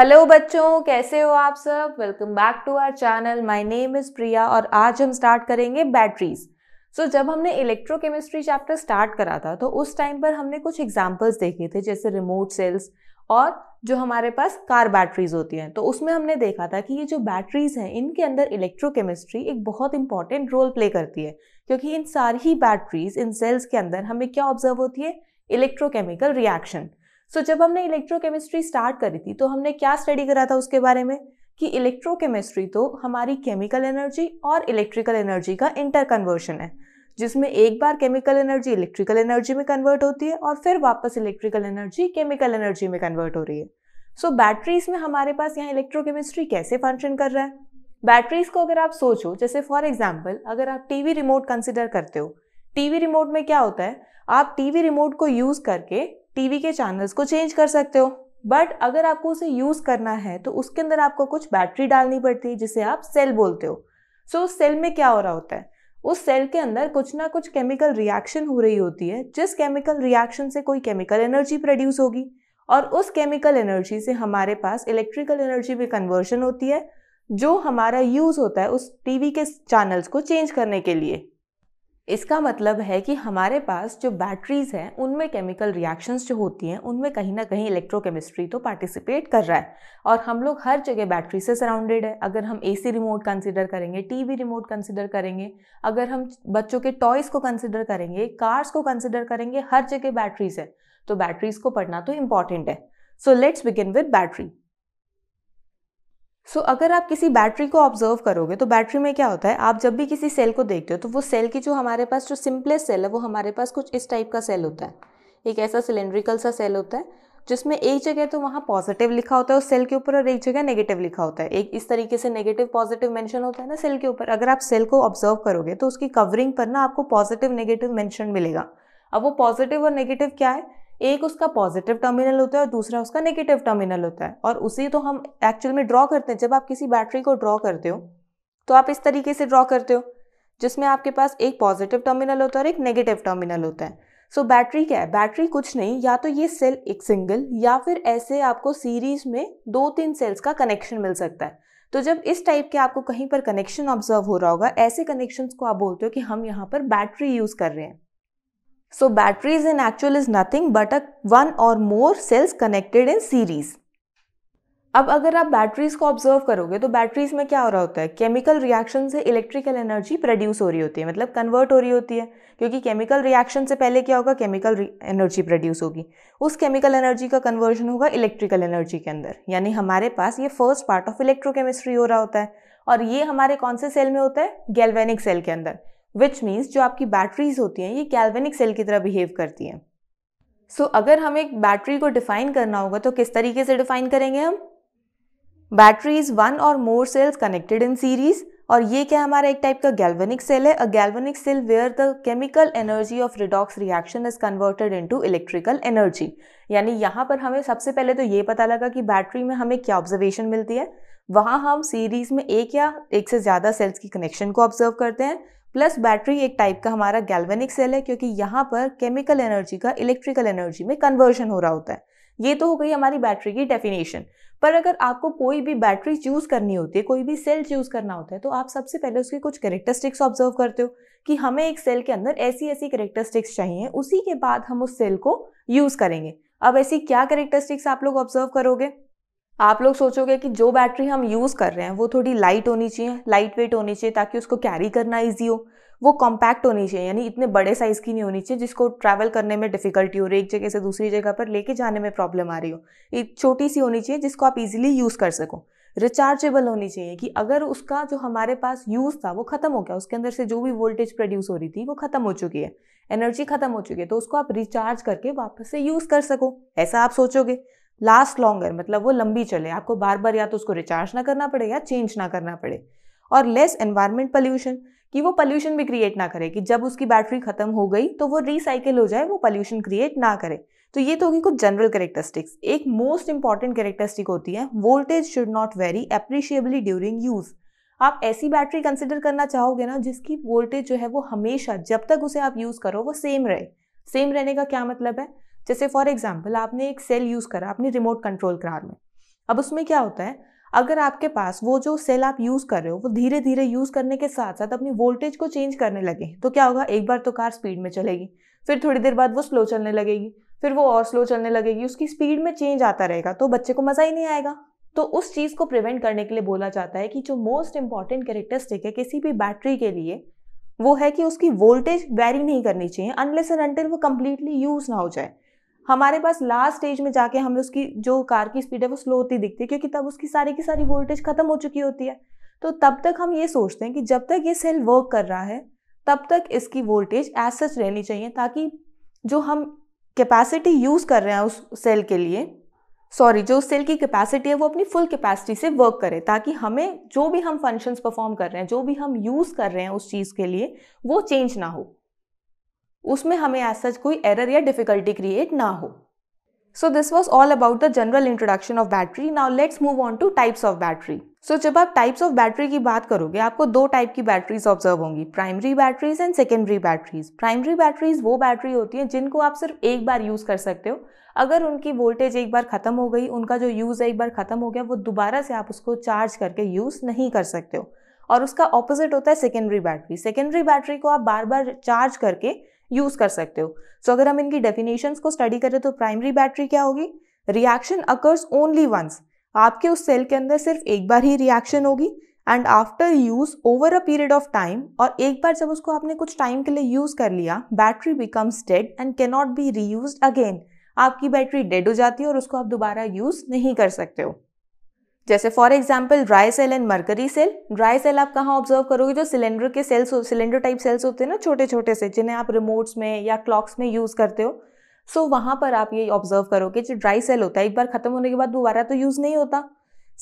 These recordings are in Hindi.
हेलो बच्चों कैसे हो आप सब welcome back to our channel my name is Priya और आज हम स्टार्ट करेंगे बैटरीज सो so, जब हमने इलेक्ट्रोकेमिस्ट्री चैप्टर स्टार्ट करा था तो उस टाइम पर हमने कुछ एग्जांपल्स देखे थे जैसे रिमोट सेल्स और जो हमारे पास कार बैटरीज होती हैं तो उसमें हमने देखा था कि ये जो बैटरीज हैं इनके अंदर इलेक्ट्रोकेमिस्ट्री एक बहुत इंपॉर्टेंट रोल प्ले करती है क्योंकि इन सारी बैटरीज इन सेल्स के अंदर हमें क्या ऑब्जर्व होती है इलेक्ट्रोकेमिकल रिएक्शन सो so, जब हमने इलेक्ट्रोकेमिस्ट्री स्टार्ट करी थी तो हमने क्या स्टडी करा था उसके बारे में कि इलेक्ट्रोकेमिस्ट्री तो हमारी केमिकल एनर्जी और इलेक्ट्रिकल एनर्जी का इंटर कन्वर्शन है जिसमें एक बार केमिकल एनर्जी इलेक्ट्रिकल एनर्जी में कन्वर्ट होती है और फिर वापस इलेक्ट्रिकल एनर्जी केमिकल एनर्जी में कन्वर्ट हो रही है सो so, बैटरीज में हमारे पास यहाँ इलेक्ट्रोकेमिस्ट्री कैसे फंक्शन कर रहा है बैटरीज को अगर आप सोचो जैसे फॉर एग्जाम्पल अगर आप टीवी रिमोट कंसिडर करते हो टीवी रिमोट में क्या होता है आप टीवी रिमोट को यूज़ करके टीवी के चैनल्स को चेंज कर सकते हो बट अगर आपको उसे यूज़ करना है तो उसके अंदर आपको कुछ बैटरी डालनी पड़ती है जिसे आप सेल बोलते हो सो so, उस सेल में क्या हो रहा होता है उस सेल के अंदर कुछ ना कुछ केमिकल रिएक्शन हो रही होती है जिस केमिकल रिएक्शन से कोई केमिकल एनर्जी प्रोड्यूस होगी और उस केमिकल एनर्जी से हमारे पास इलेक्ट्रिकल एनर्जी में कन्वर्शन होती है जो हमारा यूज़ होता है उस टीवी के चैनल्स को चेंज करने के लिए इसका मतलब है कि हमारे पास जो बैटरीज हैं उनमें केमिकल रिएक्शंस जो होती हैं उनमें कहीं ना कहीं इलेक्ट्रोकेमिस्ट्री तो पार्टिसिपेट कर रहा है और हम लोग हर जगह बैटरी से सराउंडेड है अगर हम एसी रिमोट कंसिडर करेंगे टीवी रिमोट कंसिडर करेंगे अगर हम बच्चों के टॉयज़ को कंसिडर करेंगे कार्स को कंसिडर करेंगे हर जगह बैटरीज है तो बैटरीज को पढ़ना तो इम्पॉर्टेंट है so let's begin with battery so so, अगर आप किसी बैटरी को ऑब्जर्व करोगे तो बैटरी में क्या होता है आप जब भी किसी सेल को देखते हो तो वो सेल की जो हमारे पास जो सिंपलेस्ट सेल है वो हमारे पास कुछ इस टाइप का सेल होता है एक ऐसा सिलेंड्रिकल सा सेल होता है जिसमें एक जगह तो वहाँ पॉजिटिव लिखा होता है उस सेल के ऊपर और एक जगह नेगेटिव लिखा होता है एक इस तरीके से नेगेटिव पॉजिटिव मेंशन होता है ना सेल के ऊपर अगर आप सेल को ऑब्जर्व करोगे तो उसकी कवरिंग पर ना आपको पॉजिटिव नेगेटिव मेंशन मिलेगा अब वो पॉजिटिव और नेगेटिव क्या है एक उसका पॉजिटिव टर्मिनल होता है और दूसरा उसका नेगेटिव टर्मिनल होता है और उसे तो हम एक्चुअल में ड्रॉ करते हैं जब आप किसी बैटरी को ड्रॉ करते हो तो आप इस तरीके से ड्रॉ करते हो जिसमें आपके पास एक पॉजिटिव टर्मिनल होता है और एक नेगेटिव टर्मिनल होता है सो so, बैटरी क्या है बैटरी कुछ नहीं या तो ये सेल एक सिंगल या फिर ऐसे आपको सीरीज में दो तीन सेल्स का कनेक्शन मिल सकता है तो जब इस टाइप के आपको कहीं पर कनेक्शन ऑब्जर्व हो रहा होगा ऐसे कनेक्शंस को आप बोलते हो कि हम यहाँ पर बैटरी यूज़ कर रहे हैं So batteries in actual is nothing but a one or more cells connected in series. अब अगर आप बैटरीज को ऑब्जर्व करोगे तो बैटरीज में क्या हो रहा होता है केमिकल रिएक्शन से इलेक्ट्रिकल एनर्जी प्रोड्यूस हो रही होती है मतलब कन्वर्ट हो रही होती है क्योंकि केमिकल रिएक्शन से पहले क्या होगा केमिकल एनर्जी प्रोड्यूस होगी उस केमिकल एनर्जी का कन्वर्जन होगा इलेक्ट्रिकल एनर्जी के अंदर यानी हमारे पास ये फर्स्ट पार्ट ऑफ इलेक्ट्रोकेमिस्ट्री हो रहा होता है और ये हमारे कौन से सेल में होता है गैल्वेनिक सेल के अंदर विच मीन्स जो आपकी बैटरीज होती हैं ये कैल्वेनिक सेल की तरह बिहेव करती हैं सो so, अगर हमें एक बैटरी को डिफाइन करना होगा तो किस तरीके से डिफाइन करेंगे हम बैटरी इज वन और more cells connected in series और ये क्या हमारा एक टाइप का गैल्वेनिक सेल है a galvanic cell where the chemical energy of redox reaction is converted into electrical energy यानी यहाँ पर हमें सबसे पहले तो ये पता लगा कि बैटरी में हमें क्या ऑब्जर्वेशन मिलती है वहाँ हम सीरीज में एक या एक से ज़्यादा सेल्स की कनेक्शन को ऑब्जर्व करते हैं प्लस बैटरी एक टाइप का हमारा गैल्वेनिक सेल है क्योंकि यहाँ पर केमिकल एनर्जी का इलेक्ट्रिकल एनर्जी में कन्वर्जन हो रहा होता है ये तो हो गई हमारी बैटरी की डेफिनेशन पर अगर आपको कोई भी बैटरी चूज़ करनी होती है कोई भी सेल चूज़ करना होता है तो आप सबसे पहले उसके कुछ करेक्टरिस्टिक्स ऑब्जर्व करते हो कि हमें एक सेल के अंदर ऐसी ऐसी करेक्टरिस्टिक्स चाहिए उसी के बाद हम उस सेल को यूज़ करेंगे अब ऐसी क्या करेक्टरिस्टिक्स आप लोग ऑब्जर्व करोगे आप लोग सोचोगे कि जो बैटरी हम यूज़ कर रहे हैं वो थोड़ी लाइट होनी चाहिए लाइट वेट होनी चाहिए ताकि उसको कैरी करना ईजी हो वो कॉम्पैक्ट होनी चाहिए यानी इतने बड़े साइज़ की नहीं होनी चाहिए जिसको ट्रैवल करने में डिफिकल्टी हो रही है एक जगह से दूसरी जगह पर लेके जाने में प्रॉब्लम आ रही हो एक छोटी सी होनी चाहिए जिसको आप इजीली यूज़ कर सको रिचार्जेबल होनी चाहिए कि अगर उसका जो हमारे पास यूज़ था वो ख़त्म हो गया उसके अंदर से जो भी वोल्टेज प्रोड्यूस हो रही थी वो ख़त्म हो चुकी है एनर्जी ख़त्म हो चुकी है तो उसको आप रिचार्ज करके वापस से यूज़ कर सको ऐसा आप सोचोगे लास्ट लॉन्गर मतलब वो लंबी चले आपको बार बार या तो उसको रिचार्ज ना करना पड़े या चेंज ना करना पड़े और लेस एनवायरमेंट पोल्यूशन कि वो पोल्यूशन भी क्रिएट ना करे कि जब उसकी बैटरी ख़त्म हो गई तो वो रिसाइकिल हो जाए वो पोल्यूशन क्रिएट ना करे तो ये तो होगी कुछ जनरल करेक्टरिस्टिक्स एक मोस्ट इंपॉर्टेंट कैरेक्टरिस्टिक होती है voltage should not vary appreciably during use आप ऐसी बैटरी कंसिडर करना चाहोगे ना जिसकी वोल्टेज जो है वो हमेशा जब तक उसे आप यूज़ करो वो सेम रहे सेम रहने का क्या मतलब है जैसे फॉर एग्जाम्पल आपने एक सेल यूज़ करा अपनी रिमोट कंट्रोल कार में अब उसमें क्या होता है अगर आपके पास वो जो सेल आप यूज़ कर रहे हो वो धीरे धीरे यूज़ करने के साथ साथ अपनी वोल्टेज को चेंज करने लगे तो क्या होगा एक बार तो कार स्पीड में चलेगी फिर थोड़ी देर बाद वो स्लो चलने लगेगी फिर वो और स्लो चलने लगेगी उसकी स्पीड में चेंज आता रहेगा तो बच्चे को मज़ा ही नहीं आएगा तो उस चीज़ को प्रिवेंट करने के लिए बोला जाता है कि जो मोस्ट इंपॉर्टेंट कैरेक्टरिस्टिक है किसी भी बैटरी के लिए वो है कि उसकी वोल्टेज वैरी नहीं करनी चाहिए अनलेस एंड अनटिल वो कम्प्लीटली यूज़ ना हो जाए हमारे पास लास्ट स्टेज में जाके हमें उसकी जो कार की स्पीड है वो स्लो होती दिखती है क्योंकि तब उसकी सारी की सारी वोल्टेज खत्म हो चुकी होती है तो तब तक हम ये सोचते हैं कि जब तक ये सेल वर्क कर रहा है तब तक इसकी वोल्टेज एज सच रहनी चाहिए ताकि जो हम कैपेसिटी यूज़ कर रहे हैं उस सेल के लिए सॉरी जो उस सेल की कैपेसिटी है वो अपनी फुल कैपेसिटी से वर्क करे ताकि हमें जो भी हम फंक्शंस परफॉर्म कर रहे हैं जो भी हम यूज़ कर रहे हैं उस चीज़ के लिए वो चेंज ना हो उसमें हमें ऐसा सच कोई एरर या डिफिकल्टी क्रिएट ना हो so this was all about the general introduction of battery now let's move on to types of battery so जब आप टाइप्स ऑफ बैटरी की बात करोगे आपको दो टाइप की बैटरीज ऑब्जर्व होंगी primary batteries and secondary batteries primary batteries वो बैटरी होती हैं जिनको आप सिर्फ एक बार यूज कर सकते हो अगर उनकी वोल्टेज एक बार खत्म हो गई उनका जो यूज एक बार खत्म हो गया वो दोबारा से आप उसको चार्ज करके यूज नहीं कर सकते हो और उसका ऑपोजिट होता है सेकेंडरी बैटरी सेकेंडरी बैटरी को आप बार बार चार्ज करके यूज़ कर सकते हो सो so, अगर हम इनकी डेफिनेशंस को स्टडी करें तो प्राइमरी बैटरी क्या होगी रिएक्शन अकर्स ओनली वंस आपके उस सेल के अंदर सिर्फ एक बार ही रिएक्शन होगी and after use over a period of time और एक बार जब उसको आपने कुछ टाइम के लिए यूज कर लिया battery becomes dead and cannot be reuse again आपकी बैटरी डेड हो जाती है और उसको आप दोबारा यूज नहीं कर सकते हो जैसे for example dry cell and mercury cell dry cell आप कहाँ ऑब्जर्व करोगे जो सिलेंडर के सेल्स सिलेंडर टाइप सेल्स होते हैं ना छोटे छोटे से जिन्हें आप रिमोट्स में या क्लॉक्स में यूज़ करते हो सो so, वहाँ पर आप ये ऑब्जर्व करोगे जो ड्राई सेल होता है एक बार ख़त्म होने के बाद दोबारा तो यूज़ नहीं होता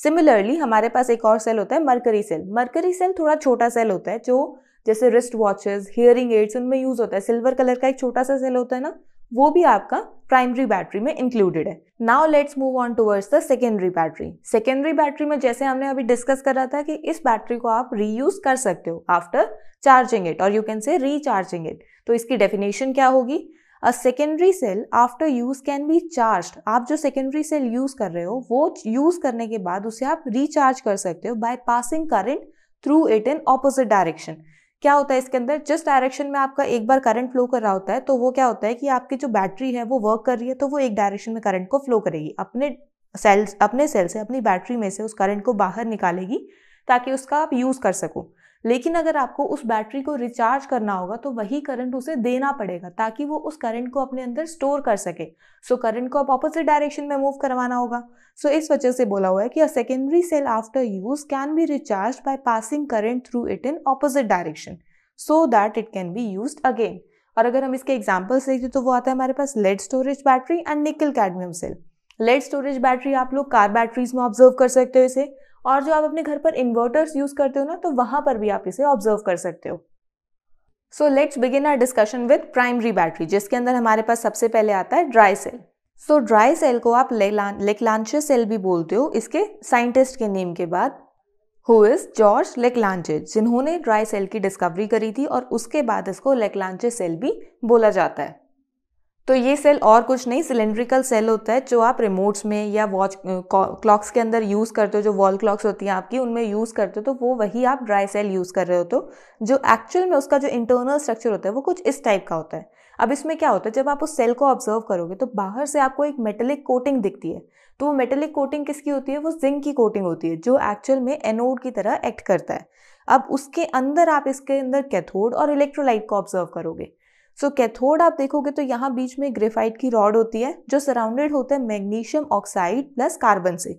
सिमिलरली हमारे पास एक और सेल होता है मर्करी सेल मर्करी सेल थोड़ा छोटा सेल होता है जो जैसे रिस्ट वॉचेस हियरिंग एड्स उनमें यूज़ होता है सिल्वर कलर का एक छोटा सा सेल होता है ना वो भी आपका प्राइमरी बैटरी में इंक्लूडेड है now let's move on towards the secondary battery secondary battery में जैसे हमने अभी डिस्कस करा था कि इस बैटरी को आप रीयूज कर सकते हो आफ्टर चार्जिंग इट और you can say recharging it तो इसकी डेफिनेशन क्या होगी a secondary cell after use can be charge आप जो सेकेंडरी सेल यूज कर रहे हो वो यूज करने के बाद उसे आप रिचार्ज कर सकते हो by passing current through it in opposite direction क्या होता है इसके अंदर जिस डायरेक्शन में आपका एक बार करंट फ्लो कर रहा होता है तो वो क्या होता है कि आपकी जो बैटरी है वो वर्क कर रही है तो वो एक डायरेक्शन में करंट को फ्लो करेगी अपने सेल्स अपने सेल से अपनी बैटरी में से उस करंट को बाहर निकालेगी ताकि उसका आप यूज़ कर सको लेकिन अगर आपको उस बैटरी को रिचार्ज करना होगा तो वही करंट उसे देना पड़ेगा ताकि वो उस करंट को अपने अंदर स्टोर कर सके सो so, करंट को आप ऑपोजिट डायरेक्शन में मूव करवाना होगा सो so, इस वजह से बोला हुआ है कि a secondary cell after use can be recharge by passing current through it in opposite direction so that it can be use again और अगर हम इसके एग्जाम्पल्स देखें तो वो आता है हमारे पास lead storage battery and nickel cadmium cell lead storage battery आप लोग कार बैटरीज में ऑब्जर्व कर सकते हो इसे और जो आप अपने घर पर इन्वर्टर्स यूज़ करते हो ना तो वहां पर भी आप इसे ऑब्जर्व कर सकते हो so let's begin our discussion with primary battery जिसके अंदर हमारे पास सबसे पहले आता है dry cell so dry cell को आप लेकलांचे सेल भी बोलते हो इसके साइंटिस्ट के नेम के बाद हु इज़ जॉर्ज लेकलांचे जिन्होंने ड्राई सेल की डिस्कवरी करी थी और उसके बाद इसको लेकलांचे सेल भी बोला जाता है तो ये सेल और कुछ नहीं सिलेंड्रिकल सेल होता है जो आप रिमोट्स में या वॉच क्लॉक्स के अंदर यूज़ करते हो जो वॉल क्लॉक्स होती हैं आपकी उनमें यूज़ करते हो तो वो वही आप ड्राई सेल यूज़ कर रहे हो तो जो एक्चुअल में उसका जो इंटरनल स्ट्रक्चर होता है वो कुछ इस टाइप का होता है अब इसमें क्या होता है जब आप उस सेल को ऑब्जर्व करोगे तो बाहर से आपको एक मेटेलिक कोटिंग दिखती है तो वो मेटेलिक कोटिंग किसकी होती है वो जिंक की कोटिंग होती है जो एक्चुअल में एनोड की तरह एक्ट करता है अब उसके अंदर आप इसके अंदर कैथोड और इलेक्ट्रोलाइट को ऑब्जर्व करोगे सो so, कैथोड आप देखोगे तो यहाँ बीच में ग्रेफाइट की रॉड होती है जो सराउंडेड होता है मैग्नीशियम ऑक्साइड प्लस कार्बन से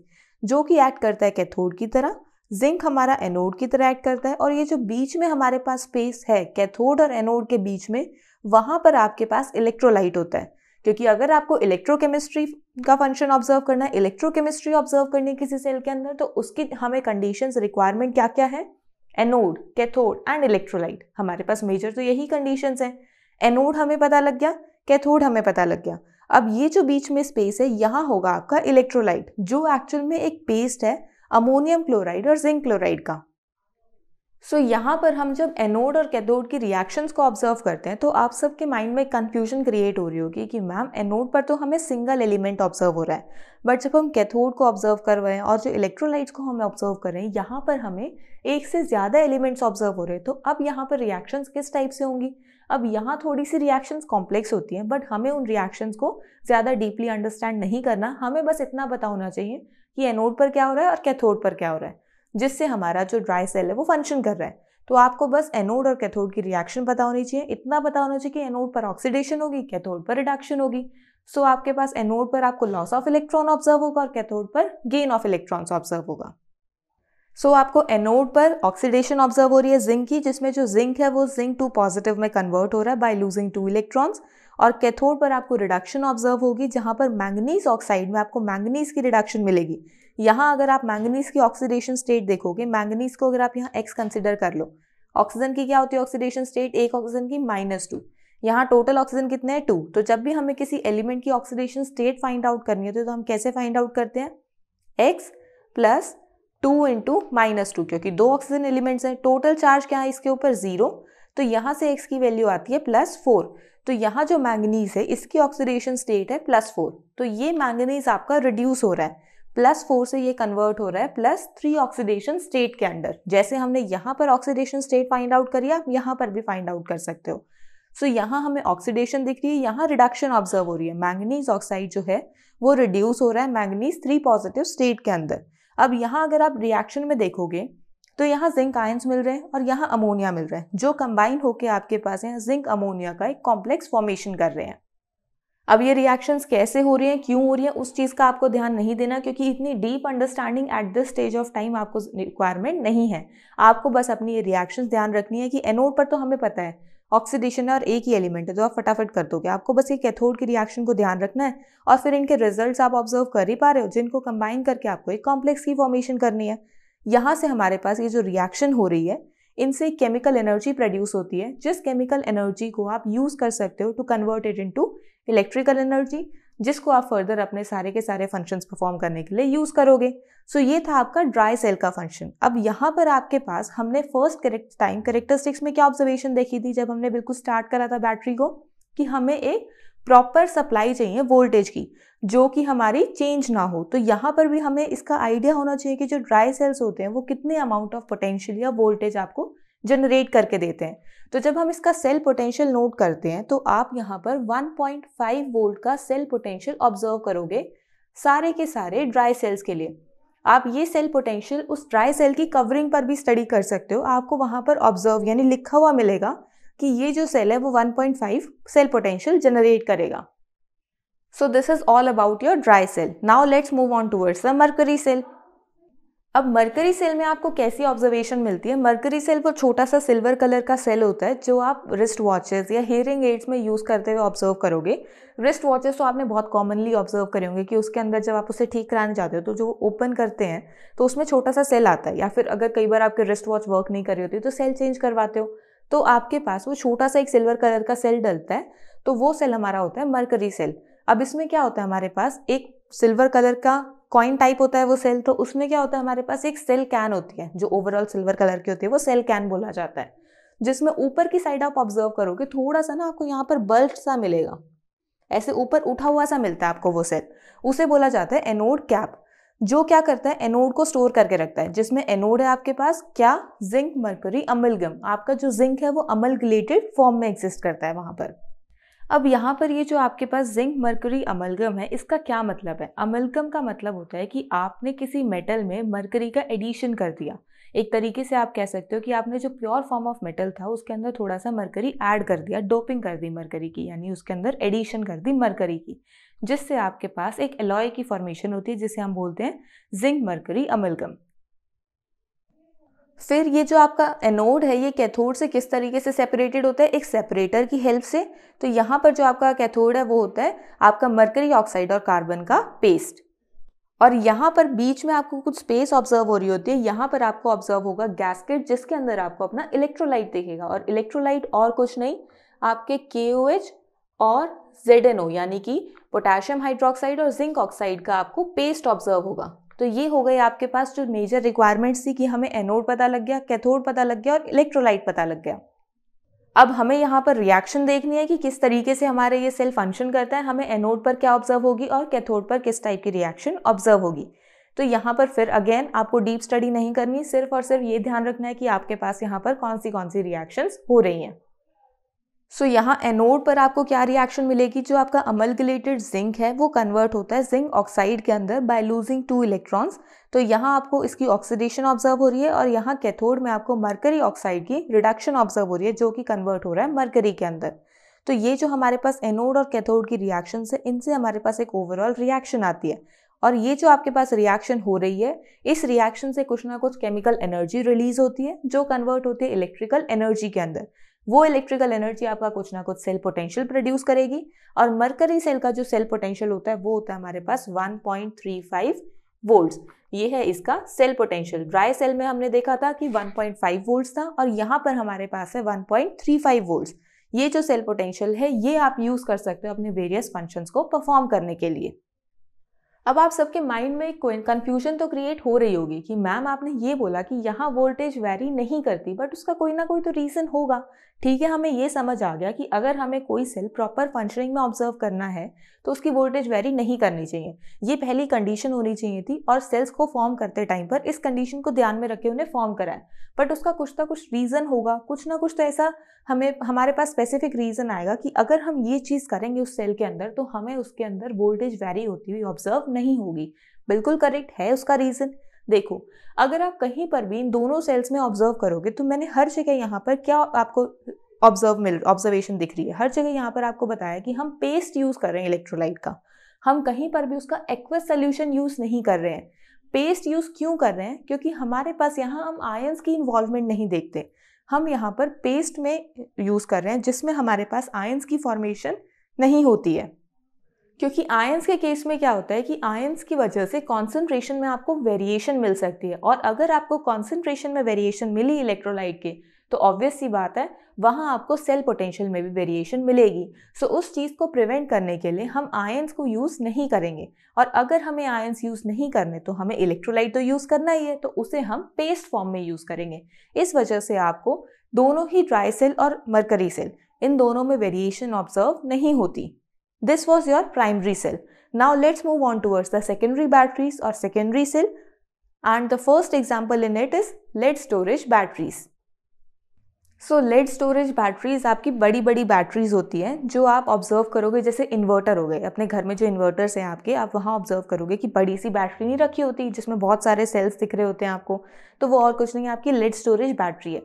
जो कि एक्ट करता है कैथोड की तरह जिंक हमारा एनोड की तरह एक्ट करता है और ये जो बीच में हमारे पास स्पेस है कैथोड और एनोड के बीच में वहाँ पर आपके पास इलेक्ट्रोलाइट होता है क्योंकि अगर आपको इलेक्ट्रोकेमिस्ट्री का फंक्शन ऑब्जर्व करना है इलेक्ट्रोकेमिस्ट्री ऑब्जर्व करनी है किसी सेल के अंदर तो उसकी हमें कंडीशंस रिक्वायरमेंट क्या क्या है एनोड कैथोड एंड इलेक्ट्रोलाइट हमारे पास मेजर तो यही कंडीशंस हैं एनोड हमें पता लग गया कैथोड हमें पता लग गया अब ये जो बीच में स्पेस है यहाँ होगा आपका इलेक्ट्रोलाइट जो एक्चुअल में एक पेस्ट है अमोनियम क्लोराइड और जिंक क्लोराइड का सो so, यहाँ पर हम जब एनोड और कैथोड की रिएक्शंस को ऑब्जर्व करते हैं तो आप सबके माइंड में कन्फ्यूजन क्रिएट हो रही होगी कि मैम एनोड पर तो हमें सिंगल एलिमेंट ऑब्जर्व हो रहा है बट जब हम कैथोड को ऑब्जर्व कर रहे हैं और जो इलेक्ट्रोलाइट्स को हम ऑब्जर्व कर रहे हैं यहाँ पर हमें एक से ज़्यादा एलिमेंट्स ऑब्जर्व हो रहे हैं तो अब यहाँ पर रिएक्शंस किस टाइप से होंगी अब यहाँ थोड़ी सी रिएक्शंस कॉम्प्लेक्स होती हैं बट हमें उन रिएक्शंस को ज़्यादा डीपली अंडरस्टैंड नहीं करना हमें बस इतना पता होना चाहिए कि एनोड पर क्या हो रहा है और कैथोड पर क्या हो रहा है जिससे हमारा जो ड्राई सेल है वो फंक्शन कर रहा है तो आपको बस एनोड और कैथोड की रिएक्शन पता होनी चाहिए इतना पता होना चाहिए कि एनोड पर ऑक्सीडेशन होगी कैथोड पर रिडक्शन होगी सो आपके पास एनोड पर आपको लॉस ऑफ इलेक्ट्रॉन ऑब्जर्व होगा और कैथोड पर गेन ऑफ इलेक्ट्रॉन्स ऑब्जर्व होगा सो so, आपको एनोड पर ऑक्सीडेशन ऑब्जर्व हो रही है जिंक की जिसमें जो जिंक है वो जिंक टू पॉजिटिव में कन्वर्ट हो रहा है बाय लूजिंग टू इलेक्ट्रॉन्स और कैथोड पर आपको रिडक्शन ऑब्जर्व होगी जहाँ पर मैंगनीज ऑक्साइड में आपको मैंगनीज की रिडक्शन मिलेगी यहाँ अगर आप मैंगनीज की ऑक्सीडेशन स्टेट देखोगे मैंगनीज को अगर आप यहाँ एक्स कंसिडर कर लो ऑक्सीजन की क्या होती है ऑक्सीडेशन स्टेट एक ऑक्सीजन की माइनस टू यहाँ टोटल ऑक्सीजन कितने हैं टू तो जब भी हमें किसी एलिमेंट की ऑक्सीडेशन स्टेट फाइंड आउट करनी होती है तो हम कैसे फाइंड आउट करते हैं x plus two into minus two क्योंकि दो ऑक्सीजन एलिमेंट्स हैं टोटल चार्ज क्या है इसके ऊपर जीरो तो यहाँ से एक्स की वैल्यू आती है प्लस फोर तो यहाँ जो मैंगनीज है इसकी ऑक्सीडेशन स्टेट है प्लस फोर तो ये मैंगनीज आपका रिड्यूस हो रहा है प्लस फोर से ये कन्वर्ट हो रहा है प्लस थ्री ऑक्सीडेशन स्टेट के अंडर जैसे हमने यहाँ पर ऑक्सीडेशन स्टेट फाइंड आउट करी आप यहाँ पर भी फाइंड आउट कर सकते हो सो so, यहाँ हमें ऑक्सीडेशन दिख रही है यहाँ रिडक्शन ऑब्जर्व हो रही है मैंगनीज ऑक्साइड जो है वो रिड्यूस हो रहा है मैंगनीज थ्री पॉजिटिव स्टेट के अंदर अब यहाँ अगर आप रिएक्शन में देखोगे तो यहाँ जिंक आयंस मिल रहे हैं और यहाँ अमोनिया मिल रहा है जो कंबाइन होकर आपके पास यहाँ जिंक अमोनिया का एक कॉम्प्लेक्स फॉर्मेशन कर रहे हैं अब ये रिएक्शंस कैसे हो रही हैं क्यों हो रही हैं उस चीज़ का आपको ध्यान नहीं देना क्योंकि इतनी deep understanding at this stage of time आपको रिक्वायरमेंट नहीं है आपको बस अपनी ये रिएक्शंस ध्यान रखनी है कि एनोड पर तो हमें पता है ऑक्सीडेशन और एक ही एलिमेंट है जो तो आप फटाफट कर दोगे आपको बस ये कैथोड की रिएक्शन को ध्यान रखना है और फिर इनके रिजल्ट्स आप ऑब्जर्व कर ही पा रहे हो जिनको कंबाइन करके आपको एक कॉम्प्लेक्स की फॉर्मेशन करनी है यहाँ से हमारे पास ये जो रिएक्शन हो रही है इनसे केमिकल एनर्जी प्रोड्यूस होती है जिस केमिकल एनर्जी को आप यूज़ कर सकते हो to convert it into electrical energy जिसको आप फर्दर अपने सारे के सारे फंक्शंस परफॉर्म करने के लिए यूज़ करोगे सो so, ये था आपका ड्राई सेल का फंक्शन अब यहाँ पर आपके पास हमने फर्स्ट करेक्ट टाइम करेक्टरिस्टिक्स में क्या ऑब्जर्वेशन देखी थी जब हमने बिल्कुल स्टार्ट करा था बैटरी को कि हमें एक प्रॉपर सप्लाई चाहिए वोल्टेज की जो कि हमारी चेंज ना हो तो यहाँ पर भी हमें इसका आइडिया होना चाहिए कि जो ड्राई सेल्स होते हैं वो कितने अमाउंट ऑफ पोटेंशियल या वोल्टेज आपको जनरेट करके देते हैं तो जब हम इसका सेल पोटेंशियल नोट करते हैं तो आप यहाँ पर 1.5 वोल्ट का सेल पोटेंशियल ऑब्जर्व करोगे सारे के सारे ड्राई सेल्स के लिए आप ये सेल पोटेंशियल उस ड्राई सेल की कवरिंग पर भी स्टडी कर सकते हो आपको वहाँ पर ऑब्जर्व यानी लिखा हुआ मिलेगा कि ये जो सेल है वो 1.5 सेल पोटेंशियल जनरेट करेगा so this is all about your dry cell now let's move on towards the mercury cell अब मरकरी सेल में आपको कैसी ऑब्जर्वेशन मिलती है मरकरी सेल वो छोटा सा सिल्वर कलर का सेल होता है जो आप रिस्ट वॉचेस या हेयरिंग एड्स में यूज़ करते हुए ऑब्जर्व करोगे रिस्ट वॉचेस तो आपने बहुत कॉमनली ऑब्जर्व करे होंगे कि उसके अंदर जब आप उसे ठीक कराने जाते हो तो जो ओपन करते हैं तो उसमें छोटा सा सेल आता है या फिर अगर कई बार आपके रिस्ट वॉच वर्क नहीं करी होती तो सेल चेंज करवाते हो तो आपके पास वो छोटा सा एक सिल्वर कलर का सेल डलता है तो वो सेल हमारा होता है मरकरी सेल अब इसमें क्या होता है हमारे पास एक सिल्वर कलर का कॉइन टाइप होता है वो सेल तो उसमें क्या होता है हमारे पास एक सेल कैन होती है जो ओवरऑल सिल्वर कलर की होती है वो सेल कैन बोला जाता है जिसमें ऊपर की साइड आप ऑब्जर्व करोगे थोड़ा सा ना आपको यहाँ पर बल्ट सा मिलेगा ऐसे ऊपर उठा हुआ सा मिलता है आपको वो सेल उसे बोला जाता है एनोड कैप जो क्या करता है एनोड को स्टोर करके रखता है जिसमें एनोड है आपके पास क्या जिंक मर्करी अमलगम आपका जो जिंक है वो अमलगलेटेड फॉर्म में एग्जिस्ट करता है वहां पर अब यहाँ पर ये जो आपके पास जिंक मरकरी अमलगम है इसका क्या मतलब है अमलगम का मतलब होता है कि आपने किसी मेटल में मरकरी का एडिशन कर दिया एक तरीके से आप कह सकते हो कि आपने जो प्योर फॉर्म ऑफ मेटल था उसके अंदर थोड़ा सा मरकरी ऐड कर दिया डोपिंग कर दी मरकरी की यानी उसके अंदर एडिशन कर दी मरकरी की जिससे आपके पास एक एलॉय की फॉर्मेशन होती है जिसे हम बोलते हैं जिंक मरकरी अमलगम फिर ये जो आपका एनोड है ये कैथोड से किस तरीके से सेपरेटेड होता है एक सेपरेटर की हेल्प से तो यहाँ पर जो आपका कैथोड है वो होता है आपका मरकरी ऑक्साइड और कार्बन का पेस्ट और यहाँ पर बीच में आपको कुछ स्पेस ऑब्जर्व हो रही होती है यहाँ पर आपको ऑब्जर्व होगा गैसकेट जिसके अंदर आपको अपना इलेक्ट्रोलाइट देखेगा और इलेक्ट्रोलाइट और कुछ नहीं आपके के और जेड यानी कि पोटेशियम हाइड्रोक्साइड और जिंक ऑक्साइड का आपको पेस्ट ऑब्जर्व होगा तो ये हो गए आपके पास जो मेजर रिक्वायरमेंट्स थी कि हमें एनोड पता लग गया कैथोड पता लग गया और इलेक्ट्रोलाइट पता लग गया अब हमें यहाँ पर रिएक्शन देखनी है कि किस तरीके से हमारे ये सेल फंक्शन करता है हमें एनोड पर क्या ऑब्जर्व होगी और कैथोड पर किस टाइप की रिएक्शन ऑब्जर्व होगी तो यहाँ पर फिर अगेन आपको डीप स्टडी नहीं करनी सिर्फ और सिर्फ ये ध्यान रखना है कि आपके पास यहाँ पर कौन सी कौन सी रिएक्शंस हो रही हैं सो so, यहाँ एनोड पर आपको क्या रिएक्शन मिलेगी जो आपका अमलगलेटेड जिंक है वो कन्वर्ट होता है जिंक ऑक्साइड के अंदर बाय लूजिंग टू इलेक्ट्रॉन्स तो यहाँ आपको इसकी ऑक्सीडेशन ऑब्जर्व हो रही है और यहाँ कैथोड में आपको मरकरी ऑक्साइड की रिडक्शन ऑब्जर्व हो रही है जो कि कन्वर्ट हो रहा है मरकरी के अंदर तो ये जो हमारे पास एनोड और कैथोड की रिएक्शन है इनसे हमारे पास एक ओवरऑल रिएक्शन आती है और ये जो आपके पास रिएक्शन हो रही है इस रिएक्शन से कुछ ना कुछ केमिकल एनर्जी रिलीज होती है जो कन्वर्ट होती है इलेक्ट्रिकल एनर्जी के अंदर वो इलेक्ट्रिकल एनर्जी आपका कुछ ना कुछ सेल पोटेंशियल प्रोड्यूस करेगी और मरकरी सेल का जो सेल पोटेंशियल होता है वो होता है हमारे पास 1.35 वोल्ट ये है इसका सेल पोटेंशियल ड्राई सेल में हमने देखा था कि 1.5 वोल्ट था और यहाँ पर हमारे पास है 1.35 वोल्ट ये जो सेल पोटेंशियल है ये आप यूज़ कर सकते हो अपने वेरियस फंक्शंस को परफॉर्म करने के लिए अब आप सबके माइंड में कन्फ्यूजन तो क्रिएट हो रही होगी कि मैम आपने ये बोला कि यहाँ वोल्टेज वेरी नहीं करती बट उसका कोई ना कोई तो रीज़न होगा ठीक है हमें ये समझ आ गया कि अगर हमें कोई सेल प्रॉपर फंक्शनिंग में ऑब्जर्व करना है तो उसकी वोल्टेज वेरी नहीं करनी चाहिए ये पहली कंडीशन होनी चाहिए थी और सेल्स को फॉर्म करते टाइम पर इस कंडीशन को ध्यान में रखे उन्हें फॉर्म कराया बट उसका कुछ ना कुछ रीज़न होगा कुछ ना कुछ तो ऐसा हमें हमारे पास स्पेसिफिक रीज़न आएगा कि अगर हम ये चीज़ करेंगे उस सेल के अंदर तो हमें उसके अंदर वोल्टेज वेरी होती हुई ऑब्जर्व नहीं होगी बिल्कुल करेक्ट है उसका रीज़न देखो अगर आप कहीं पर भी इन दोनों सेल्स में ऑब्जर्व करोगे तो मैंने हर जगह यहाँ पर क्या आपको ऑब्जर्व मिल ऑब्जर्वेशन दिख रही है हर जगह यहाँ पर आपको बताया कि हम पेस्ट यूज़ कर रहे हैं इलेक्ट्रोलाइट का हम कहीं पर भी उसका एक्वस सोल्यूशन यूज़ नहीं कर रहे हैं पेस्ट यूज़ क्यों कर रहे हैं क्योंकि हमारे पास यहाँ हम आयंस की इन्वॉल्वमेंट नहीं देखते हम यहाँ पर पेस्ट में यूज़ कर रहे हैं जिसमें हमारे पास आयंस की फॉर्मेशन नहीं होती है क्योंकि आयंस के केस में क्या होता है कि आयंस की वजह से कॉन्सेंट्रेशन में आपको वेरिएशन मिल सकती है और अगर आपको कॉन्सेंट्रेशन में वेरिएशन मिली इलेक्ट्रोलाइट के तो ऑब्वियस सी बात है वहाँ आपको सेल पोटेंशियल में भी वेरिएशन मिलेगी सो so, उस चीज़ को प्रिवेंट करने के लिए हम आयंस को यूज़ नहीं करेंगे और अगर हमें आयंस यूज़ नहीं करने तो हमें इलेक्ट्रोलाइट तो यूज़ करना ही है तो उसे हम पेस्ट फॉर्म में यूज़ करेंगे इस वजह से आपको दोनों ही ड्राई सेल और मरकरी सेल इन दोनों में वेरिएशन ऑब्जर्व नहीं होती this was your primary cell now let's move on towards the secondary batteries और secondary cell and the first example in it is lead storage batteries so lead storage batteries आपकी बड़ी बड़ी बैटरीज होती हैं जो आप ऑब्जर्व करोगे जैसे इन्वर्टर हो गए अपने घर में जो इन्वर्टर्स हैं आपके आप वहाँ ऑब्जर्व करोगे कि बड़ी सी बैटरी नहीं रखी होती जिसमें बहुत सारे सेल्स दिख रहे होते हैं आपको तो वो और कुछ नहीं आपकी लेड स्टोरेज बैटरी है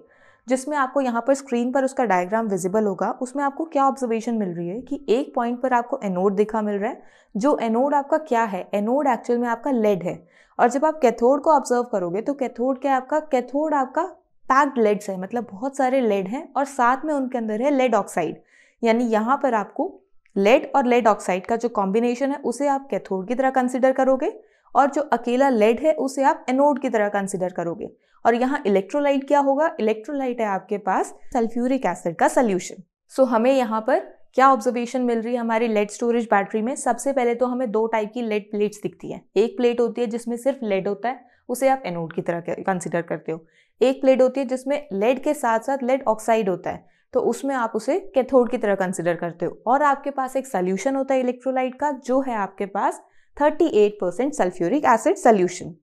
जिसमें आपको यहाँ पर स्क्रीन पर उसका डायग्राम विजिबल होगा उसमें आपको क्या ऑब्जर्वेशन मिल रही है कि एक पॉइंट पर आपको एनोड दिखा मिल रहा है जो एनोड आपका क्या है एनोड एक्चुअल में आपका लेड है और जब आप कैथोड को ऑब्जर्व करोगे तो कैथोड क्या है आपका कैथोड आपका पैक्ड लेड्स है मतलब बहुत सारे लेड हैं और साथ में उनके अंदर है लेड ऑक्साइड यानी यहाँ पर आपको लेड और लेड ऑक्साइड का जो कॉम्बिनेशन है उसे आप कैथोड की तरह कंसिडर करोगे और जो अकेला लेड है उसे आप एनोड की तरह कंसिडर करोगे और यहाँ इलेक्ट्रोलाइट क्या होगा इलेक्ट्रोलाइट है आपके पास सल्फ्यूरिक एसिड का सोल्यूशन सो so, हमें यहाँ पर क्या ऑब्जर्वेशन मिल रही है हमारी लेड स्टोरेज बैटरी में सबसे पहले तो हमें दो टाइप की लेड प्लेट्स दिखती है एक प्लेट होती है जिसमें सिर्फ लेड होता है उसे आप एनोड की तरह कंसिडर करते हो एक प्लेट होती है जिसमें लेड के साथ साथ लेड ऑक्साइड होता है तो उसमें आप उसे कैथोड की तरह कंसिडर करते हो और आपके पास एक सोल्यूशन होता है इलेक्ट्रोलाइट का जो है आपके पास 38% sulphuric acid solution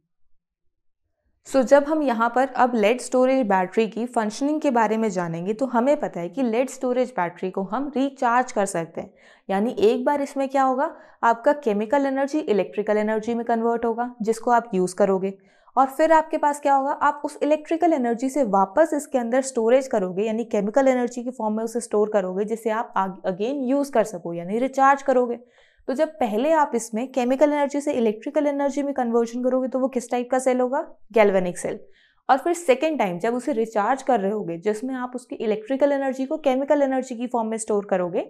so so, जब हम यहाँ पर अब लेड स्टोरेज बैटरी की फंक्शनिंग के बारे में जानेंगे तो हमें पता है कि लेड स्टोरेज बैटरी को हम रिचार्ज कर सकते हैं यानी एक बार इसमें क्या होगा आपका केमिकल एनर्जी इलेक्ट्रिकल एनर्जी में कन्वर्ट होगा जिसको आप यूज़ करोगे और फिर आपके पास क्या होगा आप उस इलेक्ट्रिकल एनर्जी से वापस इसके अंदर स्टोरेज करोगे यानी केमिकल एनर्जी के फॉर्म में उसे स्टोर करोगे जिसे आप अगेन यूज़ कर सको यानी रिचार्ज करोगे तो जब पहले आप इसमें केमिकल एनर्जी से इलेक्ट्रिकल एनर्जी में कन्वर्जन करोगे तो वो किस टाइप का सेल होगा गैल्वेनिक सेल और फिर सेकेंड टाइम जब उसे रिचार्ज कर रहे होगे जिसमें आप उसकी इलेक्ट्रिकल एनर्जी को केमिकल एनर्जी की फॉर्म में स्टोर करोगे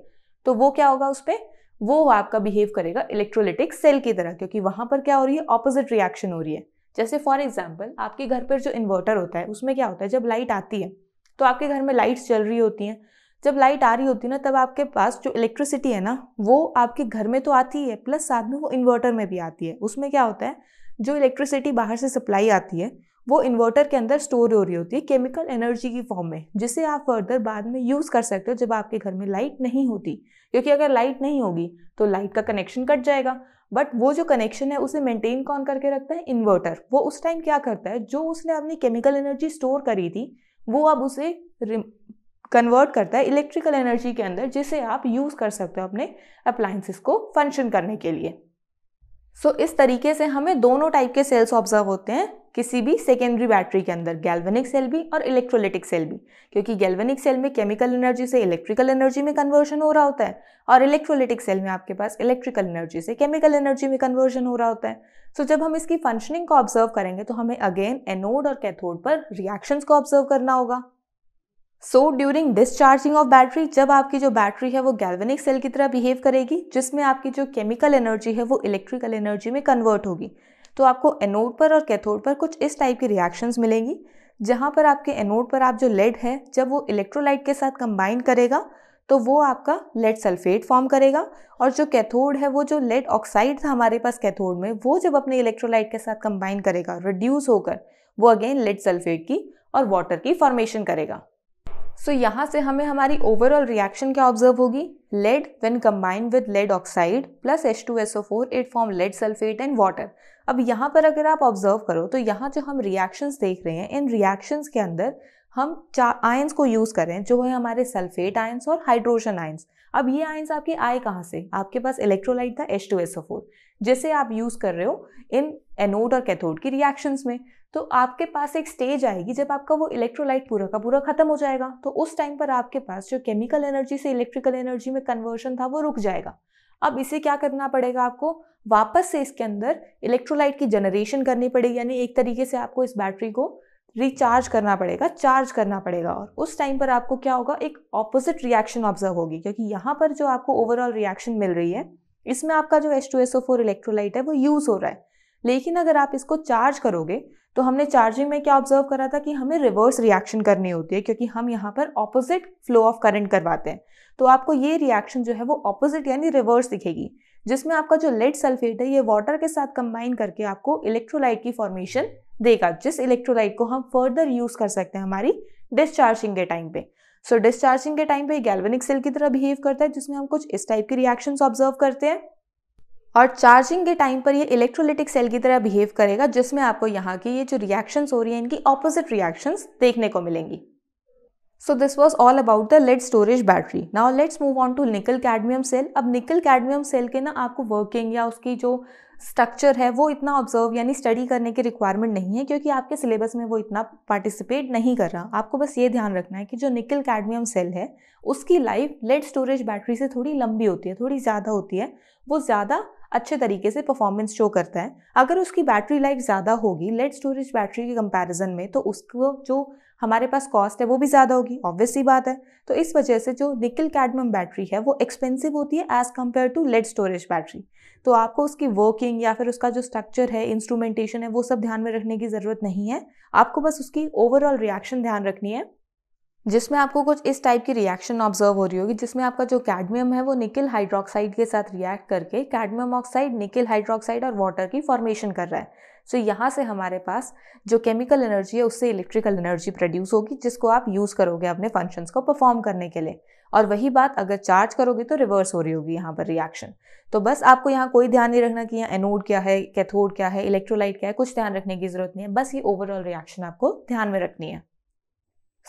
तो वो क्या होगा उस पर वो आपका बिहेव करेगा इलेक्ट्रोलिटिक सेल की तरह क्योंकि वहां पर क्या हो रही है ऑपोजिट रिएक्शन हो रही है जैसे फॉर एग्जाम्पल आपके घर पर जो इन्वर्टर होता है उसमें क्या होता है जब लाइट आती है तो आपके घर में लाइट्स चल रही होती हैं जब लाइट आ रही होती है ना तब आपके पास जो इलेक्ट्रिसिटी है ना वो आपके घर में तो आती है प्लस साथ में वो इन्वर्टर में भी आती है उसमें क्या होता है जो इलेक्ट्रिसिटी बाहर से सप्लाई आती है वो इन्वर्टर के अंदर स्टोर हो रही होती है केमिकल एनर्जी की फॉर्म में जिसे आप फर्दर बाद में यूज़ कर सकते हो जब आपके घर में लाइट नहीं होती क्योंकि अगर लाइट नहीं होगी तो लाइट का कनेक्शन कट जाएगा बट वो जो कनेक्शन है उसे मेंटेन कौन करके रखता है इन्वर्टर वो उस टाइम क्या करता है जो उसने अपनी केमिकल एनर्जी स्टोर करी थी वो अब उसे कन्वर्ट करता है इलेक्ट्रिकल एनर्जी के अंदर जिसे आप यूज़ कर सकते हो अपने अप्लाइंसिस को फंक्शन करने के लिए सो so, इस तरीके से हमें दोनों टाइप के सेल्स ऑब्जर्व होते हैं किसी भी सेकेंडरी बैटरी के अंदर गैल्वेनिक सेल भी और इलेक्ट्रोलिटिक सेल भी क्योंकि गैल्वेनिक सेल में केमिकल एनर्जी से इलेक्ट्रिकल एनर्जी में कन्वर्जन हो रहा होता है और इलेक्ट्रोलिटिक सेल में आपके पास इलेक्ट्रिकल एनर्जी से केमिकल एनर्जी में कन्वर्जन हो रहा होता है सो so, जब हम इसकी फंक्शनिंग को ऑब्जर्व करेंगे तो हमें अगेन एनोड और कैथोड पर रिएक्शंस को ऑब्जर्व करना होगा so during discharging of battery जब आपकी जो बैटरी है वो गैल्वेनिक सेल की तरह बिहेव करेगी जिसमें आपकी जो केमिकल एनर्जी है वो इलेक्ट्रिकल एनर्जी में कन्वर्ट होगी तो आपको एनोड पर और कैथोड पर कुछ इस टाइप की रिएक्शंस मिलेंगी जहाँ पर आपके एनोड पर आप जो लेड है जब वो इलेक्ट्रोलाइट के साथ कंबाइन करेगा तो वो आपका लेड सल्फेट फॉर्म करेगा और जो कैथोड है वो जो लेड ऑक्साइड था हमारे पास कैथोड में वो जब अपने इलेक्ट्रोलाइट के साथ कंबाइन करेगा रिड्यूस होकर वो अगेन लेड सल्फेट की और वाटर की फॉर्मेशन करेगा सो so, यहाँ से हमें हमारी ओवरऑल रिएक्शन क्या ऑब्जर्व होगी lead when combined with lead oxide plus H two S O four it form lead sulphate and water अब यहाँ पर अगर आप ऑब्जर्व करो तो यहाँ जो हम रिएक्शंस देख रहे हैं इन रिएक्शंस के अंदर हम चार आयंस को यूज़ करें जो है हमारे सल्फेट आयंस और हाइड्रोजन आयंस अब ये आयंस आपके आए कहाँ से आपके पास इलेक्ट्रोलाइट था H two S O four जिसे आप यूज़ कर रहे हो इन एनोड और कैथोड की रिएक्शंस में तो आपके पास एक स्टेज आएगी जब आपका वो इलेक्ट्रोलाइट पूरा का पूरा खत्म हो जाएगा तो उस टाइम पर आपके पास जो केमिकल एनर्जी से इलेक्ट्रिकल एनर्जी में कन्वर्शन था वो रुक जाएगा अब इसे क्या करना पड़ेगा आपको वापस से इसके अंदर इलेक्ट्रोलाइट की जनरेशन करनी पड़ेगी यानी एक तरीके से आपको इस बैटरी को रिचार्ज करना पड़ेगा चार्ज करना पड़ेगा और उस टाइम पर आपको क्या होगा एक ऑपोजिट रिएक्शन ऑब्जर्व होगी क्योंकि यहाँ पर जो आपको ओवरऑल रिएक्शन मिल रही है इसमें आपका जो H two S O four electrolyte है वो यूज़ हो रहा है लेकिन अगर आप इसको चार्ज करोगे तो हमने चार्जिंग में क्या ऑब्जर्व करा था कि हमें रिवर्स रिएक्शन करनी होती है क्योंकि हम यहाँ पर ऑपोजिट फ्लो ऑफ करंट करवाते हैं तो आपको ये रिएक्शन जो है वो ऑपोजिट यानी रिवर्स दिखेगी जिसमें आपका जो लेड सल्फेट है ये वाटर के साथ कंबाइन करके आपको इलेक्ट्रोलाइट की फॉर्मेशन देगा जिस इलेक्ट्रोलाइट को हम फर्दर यूज़ कर सकते हैं हमारी डिस्चार्जिंग के टाइम पे सो so, डिस्चार्जिंग के टाइम पे गैल्वेनिक सेल की तरह बिहेव करता है जिसमें हम कुछ इस टाइप की रिएक्शंस ऑब्जर्व करते हैं और चार्जिंग के टाइम पर ये इलेक्ट्रोलिटिक सेल की तरह बिहेव करेगा जिसमें आपको यहाँ की ये जो रिएक्शंस हो रही हैं इनकी ऑपोजिट रिएक्शंस देखने को मिलेंगी so this was all about the lead storage battery now let's move on to nickel cadmium cell अब निकल कैडमियम सेल के ना आपको वर्किंग या उसकी जो स्ट्रक्चर है वो इतना ऑब्जर्व यानी स्टडी करने की रिक्वायरमेंट नहीं है क्योंकि आपके सिलेबस में वो इतना पार्टिसिपेट नहीं कर रहा आपको बस ये ध्यान रखना है कि जो निकल कैडमियम सेल है उसकी लाइफ लेड स्टोरेज बैटरी से थोड़ी लंबी होती है थोड़ी ज़्यादा होती है वो ज़्यादा अच्छे तरीके से परफॉर्मेंस शो करता है अगर उसकी बैटरी लाइफ ज़्यादा होगी लेड स्टोरेज बैटरी के कंपैरिजन में तो उसको जो हमारे पास कॉस्ट है वो भी ज़्यादा होगी ऑब्वियसली बात है तो इस वजह से जो निकल कैडमम बैटरी है वो एक्सपेंसिव होती है as compare to lead storage battery तो आपको उसकी वर्किंग या फिर उसका जो स्ट्रक्चर है इंस्ट्रूमेंटेशन है वो सब ध्यान में रखने की ज़रूरत नहीं है आपको बस उसकी ओवरऑल रिएक्शन ध्यान रखनी है जिसमें आपको कुछ इस टाइप की रिएक्शन ऑब्जर्व हो रही होगी जिसमें आपका जो कैडमियम है वो निकिल हाइड्रोक्साइड के साथ रिएक्ट करके कैडमियम ऑक्साइड निकिल हाइड्रोक्साइड और वाटर की फॉर्मेशन कर रहा है सो so, यहाँ से हमारे पास जो केमिकल एनर्जी है उससे इलेक्ट्रिकल एनर्जी प्रोड्यूस होगी जिसको आप यूज़ करोगे अपने फंक्शंस को परफॉर्म करने के लिए और वही बात अगर चार्ज करोगे तो रिवर्स हो रही होगी यहाँ पर रिएक्शन तो बस आपको यहाँ कोई ध्यान नहीं रखना कि यहाँ एनोड क्या है कैथोड क्या है इलेक्ट्रोलाइट क्या है कुछ ध्यान रखने की ज़रूरत नहीं है बस ये ओवरऑल रिएक्शन आपको ध्यान में रखनी है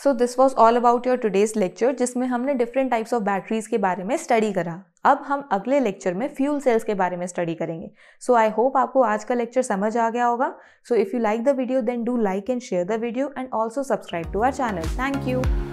so this was all about your today's lecture जिसमें हमने डिफरेंट टाइप्स ऑफ बैटरीज के बारे में स्टडी करा अब हम अगले लेक्चर में फ्यूल सेल्स के बारे में स्टडी करेंगे सो आई होप आपको आज का लेक्चर समझ आ गया होगा so if you like the video then do like and share the video and also subscribe to our channel thank you